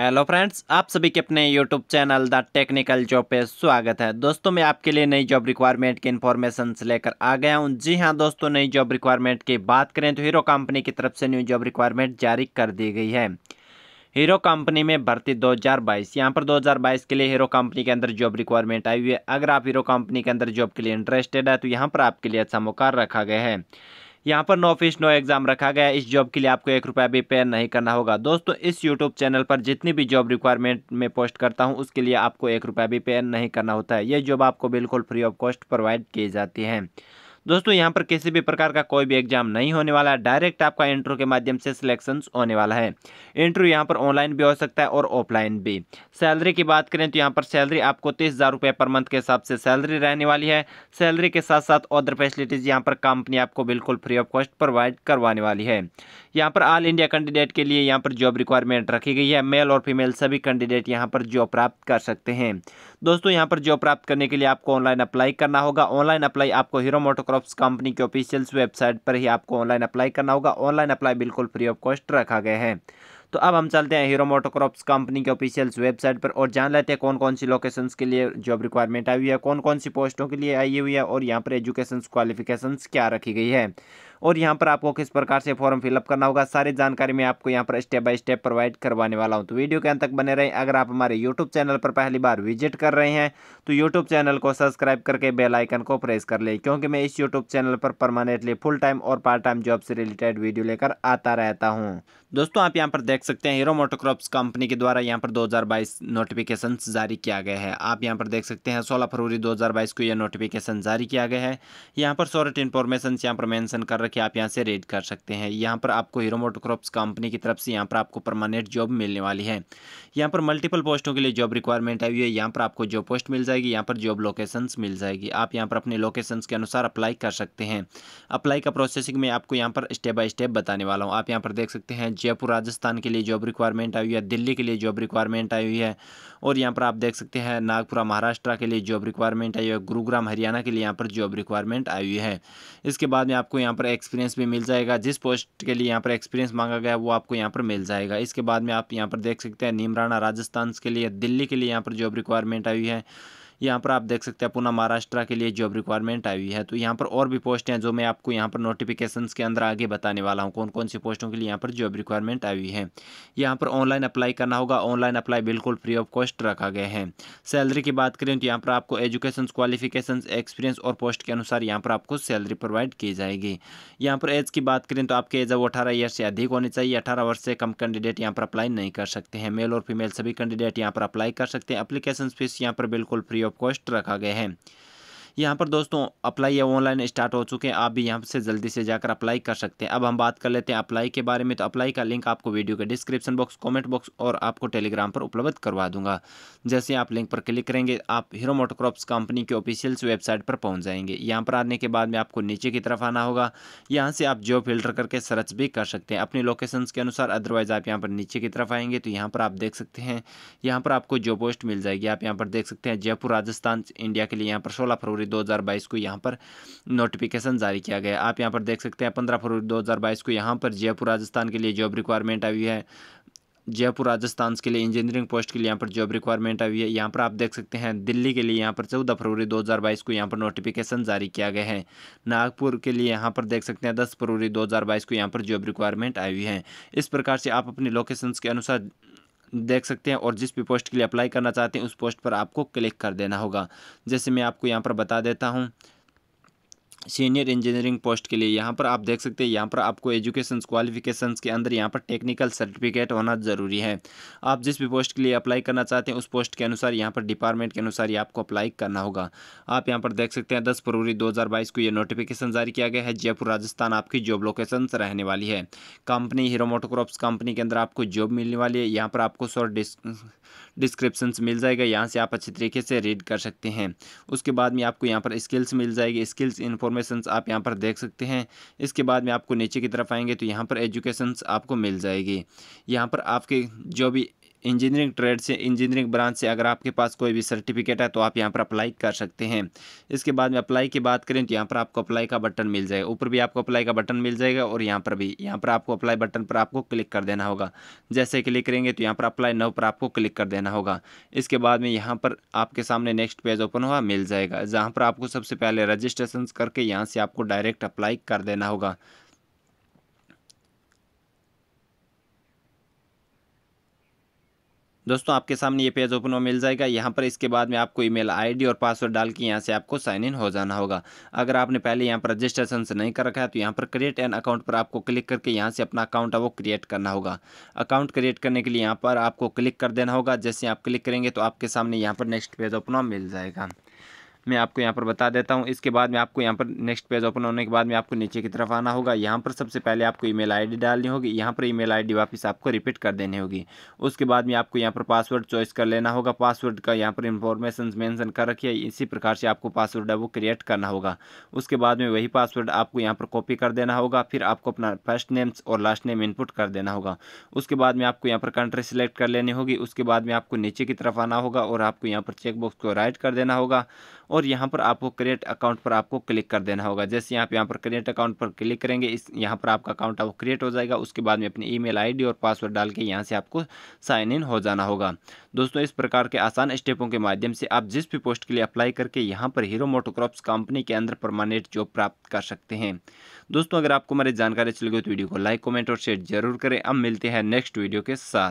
hello friends आप सभी के अपने YouTube channel The Technical Job पे स्वागत है दोस्तों मैं आपके लिए नई जॉब रिक्वायरमेंट की इन्फॉर्मेशन लेकर आ गया हूं जी हां दोस्तों नई जॉब रिक्वायरमेंट की बात करें तो हीरो कंपनी की तरफ से न्यू जॉब रिक्वायरमेंट जारी कर दी गई है हीरो कंपनी में भर्ती 2022 यहाँ पर बाईस के लिए हीरो कंपनी के अंदर जॉब रिक्वायरमेंट आई हुई है अगर आप हीरो कंपनी के अंदर जॉब के लिए इंटरेस्टेड है तो यहाँ पर आपके लिए अच्छा मौका रखा गया है यहाँ पर नो फीस नो एग्जाम रखा गया इस जॉब के लिए आपको एक रुपया भी पे नहीं करना होगा दोस्तों इस यूट्यूब चैनल पर जितनी भी जॉब रिक्वायरमेंट में पोस्ट करता हूँ उसके लिए आपको एक रुपया भी पे नहीं करना होता है ये जॉब आपको बिल्कुल फ्री ऑफ कॉस्ट प्रोवाइड की जाती है दोस्तों यहाँ पर किसी भी प्रकार का कोई भी एग्जाम नहीं होने वाला है डायरेक्ट आपका इंटरव्यू के माध्यम से सिलेक्शन होने वाला है इंटरव्यू यहाँ पर ऑनलाइन भी हो सकता है और ऑफलाइन भी सैलरी की बात करें तो यहाँ पर सैलरी आपको तीस हज़ार रुपये पर मंथ के हिसाब से सैलरी रहने वाली है सैलरी के साथ साथ अदर फैसिलिटीज़ यहाँ पर कंपनी आपको बिल्कुल फ्री ऑफ कॉस्ट प्रोवाइड करवाने वाली है यहाँ पर ऑल इंडिया कैंडिडेट के लिए यहाँ पर जॉब रिक्वायरमेंट रखी गई है मेल और फीमेल सभी कैंडिडेट यहाँ पर जॉब प्राप्त कर सकते हैं दोस्तों यहाँ पर जॉब प्राप्त करने के लिए आपको ऑनलाइन अप्लाई करना होगा ऑनलाइन अप्लाई आपको हीरो मोटोक्रॉस क्रॉप्स कंपनी की ऑफिशियल्स वेबसाइट पर ही आपको ऑनलाइन अप्लाई करना होगा ऑनलाइन अप्लाई बिल्कुल फ्री ऑफ कॉस्ट रखा गया है तो अब हम चलते हैं हीरो मोटोक्रॉप्स कंपनी के ऑफिशियल्स वेबसाइट पर और जान लेते हैं कौन कौन सी लोकेशंस के लिए जॉब रिक्वायरमेंट आई हुई है कौन कौन सी पोस्टों के लिए आई हुई है और यहाँ पर एजुकेशन क्वालिफिकेशन क्या रखी गई है और यहाँ पर आपको किस प्रकार से फॉर्म फिलअप करना होगा सारी जानकारी मैं आपको यहाँ पर स्टेप बाय स्टेप प्रोवाइड करवाने वाला हूँ तो वीडियो के अंत तक बने रहें अगर आप हमारे यूट्यूब चैनल पर पहली बार विजिट कर रहे हैं तो यूट्यूब चैनल को सब्सक्राइब करके बेल आइकन को प्रेस कर लें क्योंकि मैं इस यूट्यूब चैनल पर परमानेंटली फुल टाइम और पार्ट टाइम जॉब से रिलेटेड वीडियो लेकर आता रहता हूँ दोस्तों आप यहाँ पर देख देख सकते हैं हीरो मोटोक्रॉप्स कंपनी के द्वारा यहाँ पर 2022 नोटिफिकेशन जारी किया गया है आप यहाँ पर देख सकते हैं 16 फरवरी 2022 को यह नोटिफिकेशन जारी किया गया है यहाँ पर सॉर्ट इन्फॉर्मेशन यहाँ पर मेंशन कर रखे आप यहाँ से रीड कर सकते हैं यहाँ पर आपको हीरो मोटोक्रॉप्स कंपनी की तरफ से यहाँ पर आपको परमानेंट जॉब मिलने वाली है यहाँ पर मल्टीपल पोस्टों के लिए जॉब रिक्वायरमेंट आई हुई है यहाँ पर आपको जॉब पोस्ट मिल जाएगी यहाँ पर जॉब लोकेशन मिल जाएगी आप यहाँ पर अपने लोकेशन के अनुसार अप्लाई कर सकते हैं अप्लाई का प्रोसेसिंग में आपको यहाँ पर स्टेप बाय स्टेप बताने वाला हूँ आप यहाँ पर देख सकते हैं जयपुर राजस्थान के लिए जॉब रिक्वायरमेंट आई हुई है दिल्ली के लिए जॉब रिक्वायरमेंट आई हुई है और यहाँ पर आप देख सकते हैं नागपुरा महाराष्ट्र के लिए जॉब रिक्वायरमेंट आई हुई है गुरुग्राम हरियाणा के लिए यहाँ पर जॉब रिक्वायरमेंट आई हुई है इसके बाद में आपको यहाँ पर एक्सपीरियंस भी मिल जाएगा जिस पोस्ट के लिए यहाँ पर एक्सपीरियंस मांगा गया वो आपको यहाँ पर मिल जाएगा इसके बाद में आप यहाँ पर देख सकते हैं नीमराना राजस्थान के लिए दिल्ली के लिए यहाँ पर जॉब रिक्वायरमेंट आई हुई है यहाँ पर आप देख सकते हैं पुनः महाराष्ट्र के लिए जॉब रिक्वायरमेंट आई हुई है तो यहाँ पर और भी पोस्ट हैं जो मैं आपको यहाँ पर नोटिफिकेशन के अंदर आगे बताने वाला हूँ कौन कौन सी पोस्टों के लिए यहाँ पर जॉब रिक्वायरमेंट आई हुई है यहाँ पर ऑनलाइन अप्लाई करना होगा ऑनलाइन अप्लाई बिल्कुल फ्री ऑफ कॉस्ट रखा गया है सैलरी की बात करें तो यहाँ पर आपको एजुकेशन क्वालिफिकेशन एक्सपीरियंस और पोस्ट के अनुसार यहाँ पर आपको सैलरी प्रोवाइड की जाएगी यहाँ पर एज की बात करें तो आपके एज अब अठारह ईयर से अधिक होनी चाहिए अठारह वर्ष से कम कैंडिडेट यहाँ पर अप्लाई नहीं कर सकते हैं मेल और फीमेल सभी कैंडिडेट यहाँ पर अप्लाई कर सकते हैं अप्लीकेशन फीस यहाँ पर बिल्कुल फ्री ऑफ कॉस्ट रखा गया है यहाँ पर दोस्तों अप्लाई ऑनलाइन स्टार्ट हो चुके हैं आप भी यहाँ से जल्दी से जाकर अप्लाई कर सकते हैं अब हम बात कर लेते हैं अप्लाई के बारे में तो अप्लाई का लिंक आपको वीडियो के डिस्क्रिप्शन बॉक्स कॉमेंट बॉक्स और आपको टेलीग्राम पर उपलब्ध करवा दूंगा जैसे आप लिंक पर क्लिक करेंगे आप हीरो मोटोक्रॉप्स कंपनी की ऑफिशियल्स वेबसाइट पर पहुँच जाएंगे यहाँ पर आने के बाद में आपको नीचे की तरफ आना होगा यहाँ से आप जो फिल्टर करके सर्च भी कर सकते हैं अपनी लोकेशन के अनुसार अदरवाइज़ आप यहाँ पर नीचे की तरफ आएंगे तो यहाँ पर आप देख सकते हैं यहाँ पर आपको जो पोस्ट मिल जाएगी आप यहाँ पर देख सकते हैं जयपुर राजस्थान इंडिया के लिए यहाँ पर सोलह फरवरी फरवरी 2022 को यहाँ पर नोटिफिकेशन जारी किया गया आप यहाँ पर देख सकते हैं पंद्रह फरवरी 2022 को यहाँ पर जयपुर राजस्थान के लिए जॉब रिक्वायरमेंट आई है जयपुर राजस्थान के लिए इंजीनियरिंग पोस्ट के लिए यहाँ पर जॉब रिक्वायरमेंट आई है यहाँ पर आप देख सकते हैं दिल्ली के लिए यहाँ पर चौदह फरवरी 2022 को यहाँ पर नोटिफिकेशन जारी किया गया है नागपुर के लिए यहाँ पर देख सकते हैं 10 फरवरी 2022 को यहाँ पर जॉब रिक्वायरमेंट आई है इस प्रकार से आप अपनी लोकेशंस के अनुसार देख सकते हैं और जिस भी पोस्ट के लिए अप्लाई करना चाहते हैं उस पोस्ट पर आपको क्लिक कर देना होगा जैसे मैं आपको यहाँ पर बता देता हूँ सीनियर इंजीनियरिंग पोस्ट के लिए यहाँ पर आप देख सकते हैं यहाँ पर आपको एजुकेशन क्वालिफिकेशन के अंदर यहाँ पर टेक्निकल सर्टिफिकेट होना ज़रूरी है आप जिस भी पोस्ट के लिए अप्लाई करना चाहते हैं उस पोस्ट के अनुसार यहाँ पर डिपार्टमेंट के अनुसार ही आपको अप्लाई करना होगा आप यहाँ पर देख सकते हैं दस फरवरी दो को यह नोटिफिकेशन जारी किया गया है जयपुर राजस्थान आपकी जॉब लोकेशन रहने वाली है कंपनी हीरो मोटोक्रॉप्स कंपनी के अंदर आपको जॉब मिलने वाली है यहाँ पर आपको शॉर्ट डिस्क्रिप्शन मिल जाएगा यहाँ से आप अच्छे तरीके से रीड कर सकते हैं उसके बाद में आपको यहाँ पर स्किल्स मिल जाएगी स्किल्स इन्फॉर्म इन्फॉर्मेशन आप यहाँ पर देख सकते हैं इसके बाद में आपको नीचे की तरफ आएंगे तो यहाँ पर एजुकेशन आपको मिल जाएगी यहाँ पर आपके जो भी इंजीनियरिंग ट्रेड से इंजीनियरिंग ब्रांच से अगर आपके पास कोई भी सर्टिफिकेट है तो आप यहाँ पर अप्लाई कर सकते हैं इसके बाद में अप्लाई की बात करें तो यहाँ पर आपको अप्लाई का बटन मिल जाएगा ऊपर भी आपको अप्लाई का बटन मिल जाएगा और यहाँ पर भी यहाँ पर आपको अप्लाई बटन पर आपको क्लिक कर देना होगा जैसे क्लिक करेंगे तो यहाँ पर अप्लाई नव पर आपको क्लिक कर देना होगा इसके बाद में यहाँ पर आपके सामने नेक्स्ट पेज ओपन हुआ मिल जाएगा जहाँ पर आपको सबसे पहले रजिस्ट्रेशन करके यहाँ से आपको डायरेक्ट अप्लाई कर देना होगा दोस्तों आपके सामने ये पेज ओपन हो मिल जाएगा यहाँ पर इसके बाद में आपको ईमेल आईडी और पासवर्ड डाल के यहाँ से आपको साइन इन हो जाना होगा अगर आपने पहले यहाँ पर रजिस्ट्रेशन से नहीं कर रखा है तो यहाँ पर क्रिएट एन अकाउंट पर आपको क्लिक करके यहाँ से अपना अकाउंट है वो क्रिएट करना होगा अकाउंट क्रिएट करने के लिए यहाँ पर आपको क्लिक कर देना होगा जैसे आप क्लिक करेंगे तो आपके सामने यहाँ पर नेक्स्ट पेज ओपन हो मिल जाएगा मैं आपको यहाँ पर बता देता हूँ इसके बाद में आपको यहाँ पर नेक्स्ट पेज ओपन होने के बाद में आपको नीचे की तरफ आना होगा यहाँ पर सबसे पहले आपको ईमेल आईडी डालनी होगी यहाँ पर ईमेल आईडी वापस आपको रिपीट कर देनी होगी उसके बाद में आपको यहाँ पर पासवर्ड चॉइस कर लेना होगा पासवर्ड का यहाँ पर इन्फॉर्मेशन मैंसन कर रखिए इसी प्रकार से आपको पासवर्ड है वो क्रिएट करना होगा उसके बाद में वही पासवर्ड आपको यहाँ पर कॉपी कर देना होगा फिर आपको अपना फर्स्ट नेम्स और लास्ट नेम इनपुट कर देना होगा उसके बाद में आपको यहाँ पर कंट्री सिलेक्ट कर लेनी होगी उसके बाद में आपको नीचे की तरफ आना होगा और आपको यहाँ पर चेकबॉक्स को राइट कर देना होगा और यहाँ पर आपको क्रिएट अकाउंट पर आपको क्लिक कर देना होगा जैसे आप यहाँ पर क्रिएट अकाउंट पर क्लिक करेंगे इस यहाँ पर आपका अकाउंट आपको क्रिएट हो जाएगा उसके बाद में अपनी ईमेल आईडी और पासवर्ड डाल के यहाँ से आपको साइन इन हो जाना होगा दोस्तों इस प्रकार के आसान स्टेपों के माध्यम से आप जिस भी पोस्ट के लिए अप्लाई करके यहाँ पर हीरो मोटोक्रॉप्स कंपनी के अंदर परमानेंट जॉब प्राप्त कर सकते हैं दोस्तों अगर आपको हमारी जानकारी अच्छी गई तो वीडियो को लाइक कमेंट और शेयर जरूर करें अब मिलते हैं नेक्स्ट वीडियो के साथ